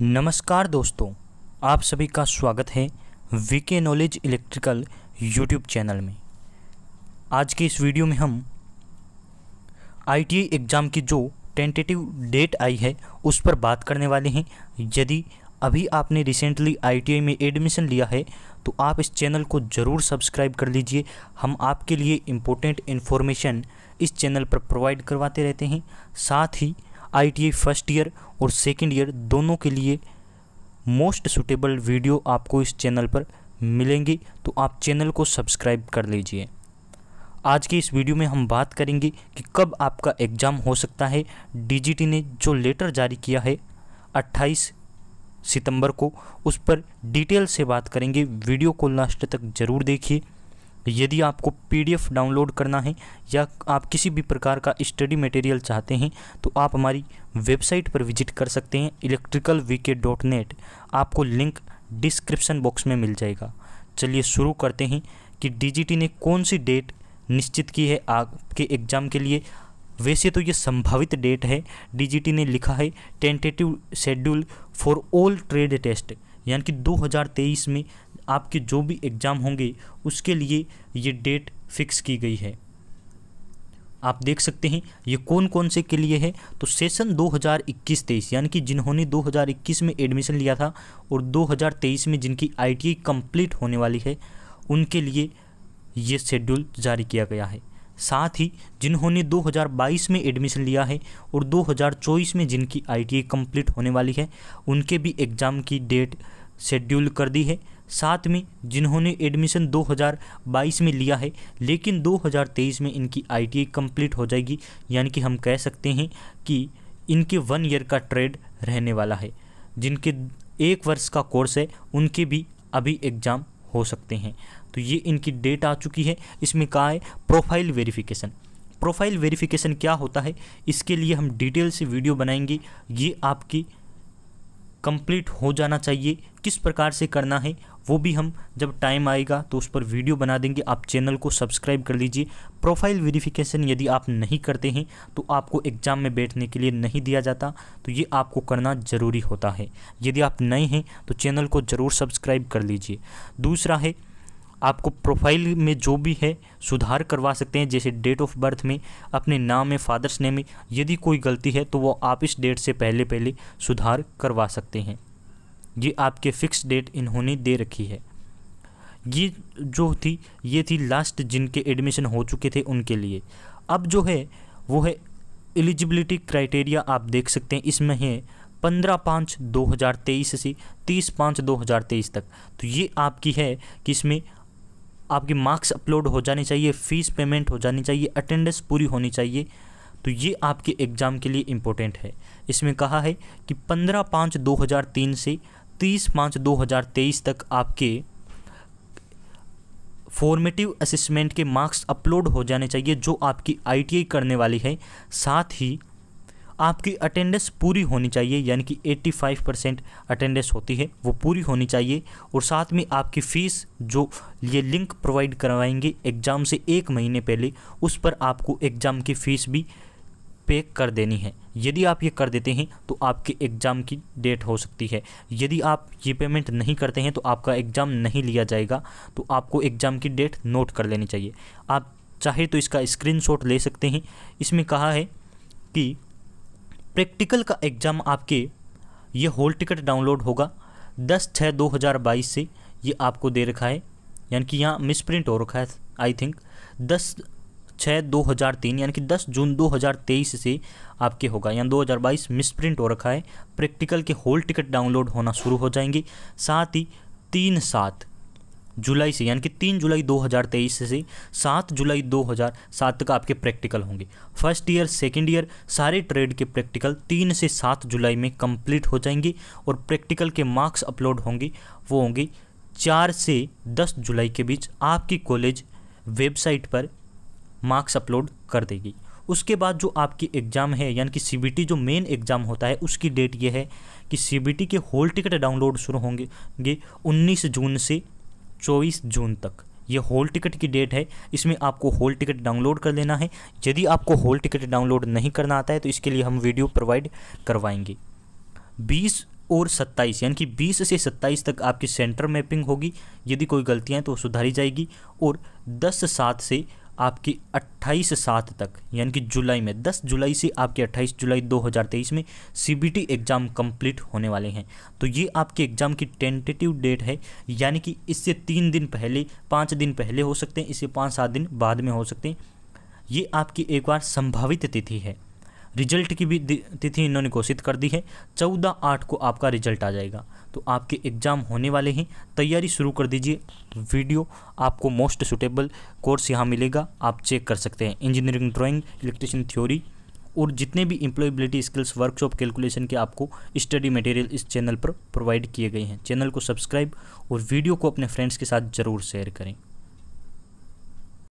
नमस्कार दोस्तों आप सभी का स्वागत है VK knowledge electrical YouTube channel में आज के इस वीडियो में हम आईटीआई एग्ज़ाम e की जो टेंटेटिव डेट आई है उस पर बात करने वाले हैं यदि अभी आपने रिसेंटली आईटीआई e में एडमिशन लिया है तो आप इस चैनल को ज़रूर सब्सक्राइब कर लीजिए हम आपके लिए इम्पोर्टेंट इन्फॉर्मेशन इस चैनल पर प्रोवाइड करवाते रहते हैं साथ ही आई फर्स्ट ईयर और सेकेंड ईयर दोनों के लिए मोस्ट सुटेबल वीडियो आपको इस चैनल पर मिलेंगी तो आप चैनल को सब्सक्राइब कर लीजिए आज की इस वीडियो में हम बात करेंगे कि कब आपका एग्ज़ाम हो सकता है डीजीटी ने जो लेटर जारी किया है 28 सितंबर को उस पर डिटेल से बात करेंगे वीडियो को लास्ट तक ज़रूर देखिए यदि आपको पीडीएफ डाउनलोड करना है या आप किसी भी प्रकार का स्टडी मटेरियल चाहते हैं तो आप हमारी वेबसाइट पर विजिट कर सकते हैं इलेक्ट्रिकल वी के डॉट नेट आपको लिंक डिस्क्रिप्शन बॉक्स में मिल जाएगा चलिए शुरू करते हैं कि डीजीटी ने कौन सी डेट निश्चित की है आपके एग्ज़ाम के लिए वैसे तो ये संभावित डेट है डीजीटी ने लिखा है tentative schedule for all trade test यानी कि 2023 में आपके जो भी एग्ज़ाम होंगे उसके लिए ये डेट फिक्स की गई है आप देख सकते हैं ये कौन कौन से के लिए है तो सेशन 2021-23 यानी कि जिन्होंने 2021 में एडमिशन लिया था और 2023 में जिनकी आईटीआई कंप्लीट होने वाली है उनके लिए ये शेड्यूल जारी किया गया है साथ ही जिन्होंने 2022 में एडमिशन लिया है और 2024 में जिनकी आईटीआई कंप्लीट होने वाली है उनके भी एग्ज़ाम की डेट शेड्यूल कर दी है साथ में जिन्होंने एडमिशन 2022 में लिया है लेकिन 2023 में इनकी आईटीआई कंप्लीट हो जाएगी यानी कि हम कह सकते हैं कि इनके वन ईयर का ट्रेड रहने वाला है जिनके एक वर्ष का कोर्स है उनके भी अभी एग्ज़ाम हो सकते हैं तो ये इनकी डेट आ चुकी है इसमें कहा है प्रोफाइल वेरिफिकेशन प्रोफाइल वेरिफिकेशन क्या होता है इसके लिए हम डिटेल से वीडियो बनाएंगे ये आपकी कंप्लीट हो जाना चाहिए किस प्रकार से करना है वो भी हम जब टाइम आएगा तो उस पर वीडियो बना देंगे आप चैनल को सब्सक्राइब कर लीजिए प्रोफाइल वेरिफिकेशन यदि आप नहीं करते हैं तो आपको एग्ज़ाम में बैठने के लिए नहीं दिया जाता तो ये आपको करना ज़रूरी होता है यदि आप नए हैं तो चैनल को ज़रूर सब्सक्राइब कर लीजिए दूसरा है आपको प्रोफाइल में जो भी है सुधार करवा सकते हैं जैसे डेट ऑफ बर्थ में अपने नाम में फादर्स नेम में यदि कोई गलती है तो वो आप इस डेट से पहले पहले सुधार करवा सकते हैं ये आपके फिक्स डेट इन्होंने दे रखी है ये जो थी ये थी लास्ट जिनके एडमिशन हो चुके थे उनके लिए अब जो है वो है एलिजिबिलिटी क्राइटेरिया आप देख सकते हैं इसमें है पंद्रह पाँच दो हज़ार तेईस से तीस पाँच दो हज़ार तेईस तक तो ये आपकी है कि इसमें आपके मार्क्स अपलोड हो जानी चाहिए फ़ीस पेमेंट हो जानी चाहिए अटेंडेंस पूरी होनी चाहिए तो ये आपके एग्ज़ाम के लिए इम्पोर्टेंट है इसमें कहा है कि 15 पाँच 2003 से 30 पाँच 2023 तक आपके फॉर्मेटिव असेसमेंट के मार्क्स अपलोड हो जाने चाहिए जो आपकी आईटीआई करने वाली है साथ ही आपकी अटेंडेंस पूरी होनी चाहिए यानी कि 85 परसेंट अटेंडेंस होती है वो पूरी होनी चाहिए और साथ में आपकी फ़ीस जो ये लिंक प्रोवाइड करवाएंगे एग्ज़ाम से एक महीने पहले उस पर आपको एग्ज़ाम की फ़ीस भी पे कर देनी है यदि आप ये कर देते हैं तो आपके एग्ज़ाम की डेट हो सकती है यदि आप ये पेमेंट नहीं करते हैं तो आपका एग्ज़ाम नहीं लिया जाएगा तो आपको एग्ज़ाम की डेट नोट कर लेनी चाहिए आप चाहे तो इसका स्क्रीनशॉट ले सकते हैं इसमें कहा है कि प्रैक्टिकल का एग्ज़ाम आपके ये होल टिकट डाउनलोड होगा दस छः दो हज़ार बाईस से ये आपको दे रखा है यानी कि यहाँ मिस प्रिंट हो रखा है आई थिंक दस छः दो हज़ार तीन यानी कि दस जून दो हज़ार तेईस से आपके होगा यानी दो हज़ार बाईस मिस प्रिंट हो रखा है प्रैक्टिकल के होल टिकट डाउनलोड होना शुरू हो जाएंगे साथ ही तीन सात जुलाई से यानी कि तीन जुलाई 2023 से सात जुलाई 2007 तक आपके प्रैक्टिकल होंगे फर्स्ट ईयर सेकेंड ईयर सारे ट्रेड के प्रैक्टिकल तीन से सात जुलाई में कंप्लीट हो जाएंगे और प्रैक्टिकल के मार्क्स अपलोड होंगे वो होंगे चार से दस जुलाई के बीच आपकी कॉलेज वेबसाइट पर मार्क्स अपलोड कर देगी उसके बाद जो आपकी एग्ज़ाम है यानी कि सी जो मेन एग्ज़ाम होता है उसकी डेट ये है कि सी के होल टिकट डाउनलोड शुरू होंगे 19 जून से चौबीस जून तक ये होल टिकट की डेट है इसमें आपको होल टिकट डाउनलोड कर लेना है यदि आपको होल टिकट डाउनलोड नहीं करना आता है तो इसके लिए हम वीडियो प्रोवाइड करवाएंगे बीस और 27 यानी कि 20 से 27 तक आपकी सेंटर मैपिंग होगी यदि कोई गलतियाँ तो सुधारी जाएगी और 10 सात से आपकी 28 सात तक यानी कि जुलाई में 10 जुलाई से आपके 28 जुलाई 2023 में सी एग्ज़ाम कंप्लीट होने वाले हैं तो ये आपके एग्ज़ाम की टेंटेटिव डेट है यानी कि इससे तीन दिन पहले पाँच दिन पहले हो सकते हैं इससे पाँच सात दिन बाद में हो सकते हैं ये आपकी एक बार संभावित तिथि है रिजल्ट की भी तिथि इन्होंने घोषित कर दी है चौदह आठ को आपका रिजल्ट आ जाएगा तो आपके एग्ज़ाम होने वाले हैं तैयारी शुरू कर दीजिए वीडियो आपको मोस्ट सुटेबल कोर्स यहाँ मिलेगा आप चेक कर सकते हैं इंजीनियरिंग ड्राइंग इलेक्ट्रिशियन थ्योरी और जितने भी एम्प्लॉयबिलिटी स्किल्स वर्कशॉप कैलकुलेशन के आपको स्टडी मटेरियल इस चैनल पर प्रोवाइड किए गए हैं चैनल को सब्सक्राइब और वीडियो को अपने फ्रेंड्स के साथ ज़रूर शेयर करें